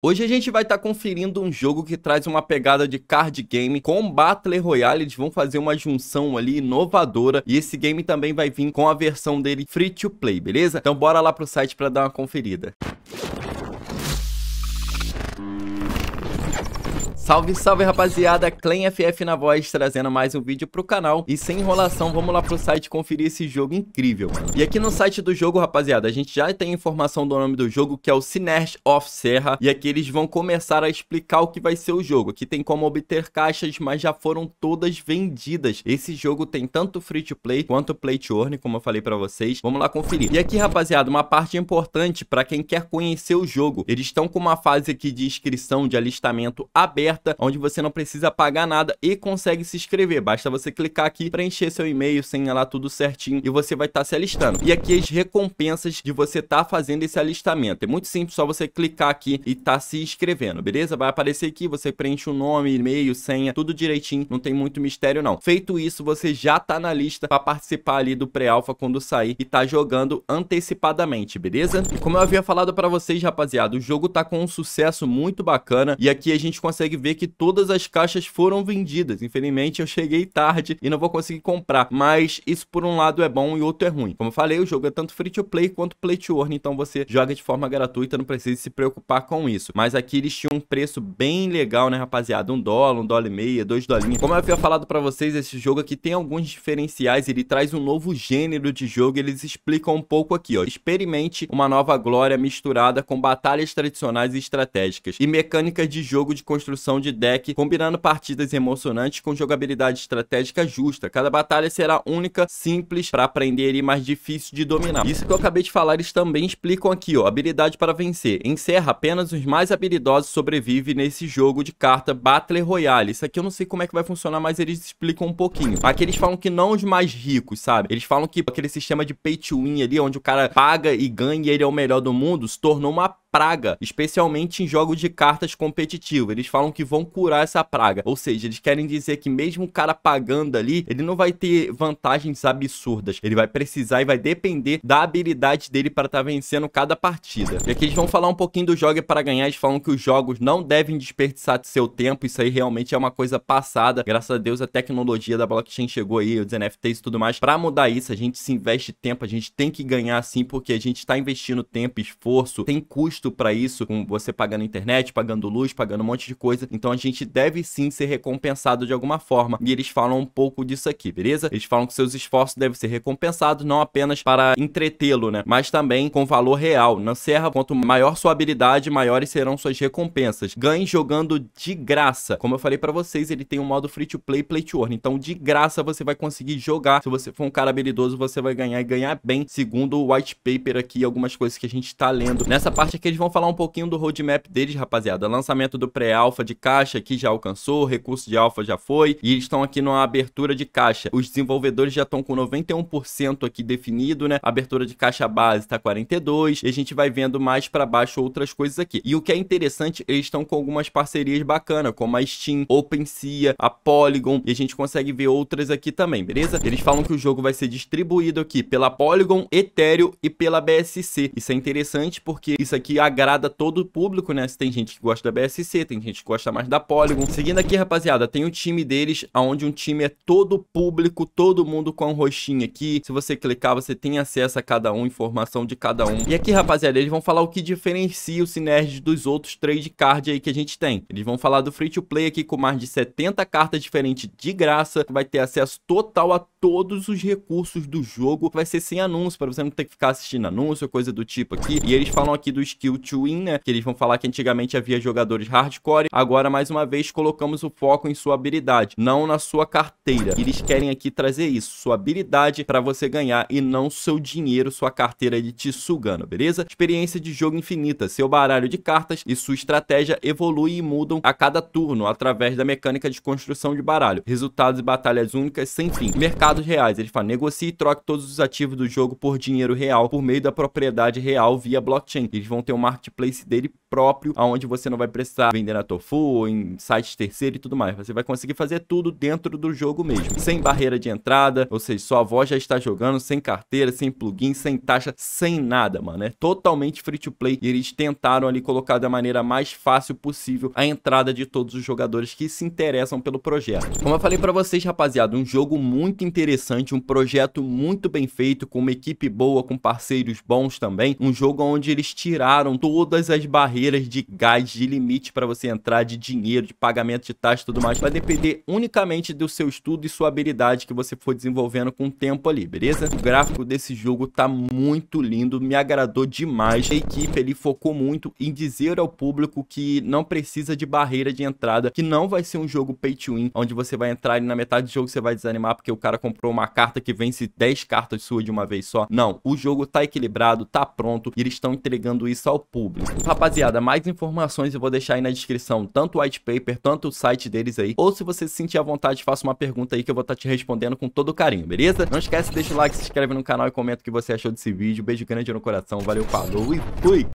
Hoje a gente vai estar tá conferindo um jogo que traz uma pegada de card game com Battle Royale, eles vão fazer uma junção ali inovadora e esse game também vai vir com a versão dele free to play, beleza? Então bora lá pro site para dar uma conferida. Salve, salve rapaziada, Clan FF na voz, trazendo mais um vídeo pro canal E sem enrolação, vamos lá pro site conferir esse jogo incrível E aqui no site do jogo, rapaziada, a gente já tem informação do nome do jogo Que é o Sinerge of Serra E aqui eles vão começar a explicar o que vai ser o jogo Aqui tem como obter caixas, mas já foram todas vendidas Esse jogo tem tanto free to play quanto play to earn, como eu falei pra vocês Vamos lá conferir E aqui, rapaziada, uma parte importante pra quem quer conhecer o jogo Eles estão com uma fase aqui de inscrição, de alistamento aberto aberta, onde você não precisa pagar nada e consegue se inscrever. Basta você clicar aqui, preencher seu e-mail, senha lá, tudo certinho e você vai estar tá se alistando. E aqui as recompensas de você estar tá fazendo esse alistamento. É muito simples, só você clicar aqui e tá se inscrevendo, beleza? Vai aparecer aqui, você preenche o nome, e-mail, senha, tudo direitinho, não tem muito mistério não. Feito isso, você já tá na lista para participar ali do pré-alfa quando sair e tá jogando antecipadamente, beleza? E como eu havia falado para vocês, rapaziada, o jogo tá com um sucesso muito bacana e aqui a gente consegue ver ver que todas as caixas foram vendidas. Infelizmente, eu cheguei tarde e não vou conseguir comprar. Mas isso, por um lado, é bom e outro é ruim. Como eu falei, o jogo é tanto free to play quanto play to earn, então você joga de forma gratuita, não precisa se preocupar com isso. Mas aqui eles tinham um preço bem legal, né, rapaziada? Um dólar, um dólar e meia, dois dolinhos. Como eu havia falado pra vocês, esse jogo aqui tem alguns diferenciais, ele traz um novo gênero de jogo, eles explicam um pouco aqui, ó. Experimente uma nova glória misturada com batalhas tradicionais e estratégicas e mecânicas de jogo de construção construção de deck, combinando partidas emocionantes com jogabilidade estratégica justa. Cada batalha será única, simples para aprender e mais difícil de dominar. Isso que eu acabei de falar, eles também explicam aqui, ó, habilidade para vencer. Encerra apenas os mais habilidosos sobrevive nesse jogo de carta Battle Royale. Isso aqui eu não sei como é que vai funcionar, mas eles explicam um pouquinho. Aqui eles falam que não os mais ricos, sabe? Eles falam que aquele sistema de pay to win ali, onde o cara paga e ganha e ele é o melhor do mundo, se tornou uma praga, especialmente em jogos de cartas competitivos. Eles falam que vão curar essa praga. Ou seja, eles querem dizer que mesmo o cara pagando ali, ele não vai ter vantagens absurdas. Ele vai precisar e vai depender da habilidade dele para estar tá vencendo cada partida. E aqui eles vão falar um pouquinho do jogo para ganhar. Eles falam que os jogos não devem desperdiçar seu tempo. Isso aí realmente é uma coisa passada. Graças a Deus a tecnologia da blockchain chegou aí, os NFTs e tudo mais. Para mudar isso, a gente se investe tempo, a gente tem que ganhar sim, porque a gente está investindo tempo, esforço, tem custo custo para isso, com você pagando internet, pagando luz, pagando um monte de coisa. Então a gente deve sim ser recompensado de alguma forma. E eles falam um pouco disso aqui, beleza? Eles falam que seus esforços devem ser recompensados não apenas para entretê-lo, né? Mas também com valor real. Na Serra, quanto maior sua habilidade, maiores serão suas recompensas. Ganhe jogando de graça. Como eu falei para vocês, ele tem um modo free to play, play to earn. Então, de graça você vai conseguir jogar. Se você for um cara habilidoso, você vai ganhar e ganhar bem, segundo o white paper aqui, algumas coisas que a gente tá lendo. Nessa parte aqui porque eles vão falar um pouquinho do roadmap deles, rapaziada. Lançamento do pré-alfa de caixa que já alcançou, recurso de alpha já foi, e eles estão aqui numa abertura de caixa. Os desenvolvedores já estão com 91% aqui definido, né? Abertura de caixa base tá 42, e a gente vai vendo mais para baixo outras coisas aqui. E o que é interessante, eles estão com algumas parcerias bacanas, como a Steam, OpenSea, a Polygon, e a gente consegue ver outras aqui também, beleza? Eles falam que o jogo vai ser distribuído aqui pela Polygon, Ethereum e pela BSC. Isso é interessante porque isso aqui agrada todo o público, né? Se tem gente que gosta da BSC, tem gente que gosta mais da Polygon. Seguindo aqui, rapaziada, tem o time deles, onde um time é todo público, todo mundo com um roxinho aqui. Se você clicar, você tem acesso a cada um, informação de cada um. E aqui, rapaziada, eles vão falar o que diferencia o Synergy dos outros trade card aí que a gente tem. Eles vão falar do free to play aqui com mais de 70 cartas diferentes de graça, vai ter acesso total a todos os recursos do jogo, vai ser sem anúncio, para você não ter que ficar assistindo anúncio, coisa do tipo aqui. E eles falam aqui do skill Skill to Win, né? Que eles vão falar que antigamente havia jogadores hardcore, agora mais uma vez colocamos o foco em sua habilidade, não na sua carteira. Eles querem aqui trazer isso, sua habilidade para você ganhar e não seu dinheiro, sua carteira de te sugando, beleza? Experiência de jogo infinita, seu baralho de cartas e sua estratégia evoluem e mudam a cada turno através da mecânica de construção de baralho, resultados e batalhas únicas sem fim. Mercados reais, ele fala, negocie e troque todos os ativos do jogo por dinheiro real por meio da propriedade real via blockchain. Eles vão ter um marketplace dele próprio, onde você não vai precisar vender na Tofu, em sites terceiros e tudo mais. Você vai conseguir fazer tudo dentro do jogo mesmo, sem barreira de entrada, ou seja, sua voz já está jogando, sem carteira, sem plugin, sem taxa, sem nada, mano. É totalmente free to play e eles tentaram ali colocar da maneira mais fácil possível a entrada de todos os jogadores que se interessam pelo projeto. Como eu falei para vocês, rapaziada, um jogo muito interessante, um projeto muito bem feito, com uma equipe boa, com parceiros bons também, um jogo onde eles tiraram todas as barreiras de gás, de limite para você entrar, de dinheiro, de pagamento de taxa e tudo mais. Vai depender unicamente do seu estudo e sua habilidade que você for desenvolvendo com o tempo ali, beleza? O gráfico desse jogo tá muito lindo, me agradou demais. A equipe ali focou muito em dizer ao público que não precisa de barreira de entrada, que não vai ser um jogo pay to win, onde você vai entrar e na metade do jogo você vai desanimar porque o cara comprou uma carta que vence 10 cartas suas de uma vez só. Não, o jogo tá equilibrado, tá pronto e eles estão entregando isso ao ao público. Rapaziada, mais informações eu vou deixar aí na descrição, tanto o white paper, tanto o site deles aí, ou se você se sentir à vontade, faça uma pergunta aí que eu vou estar tá te respondendo com todo carinho, beleza? Não esquece, deixa o like, se inscreve no canal e comenta o que você achou desse vídeo. Beijo grande no coração, valeu, falou e fui!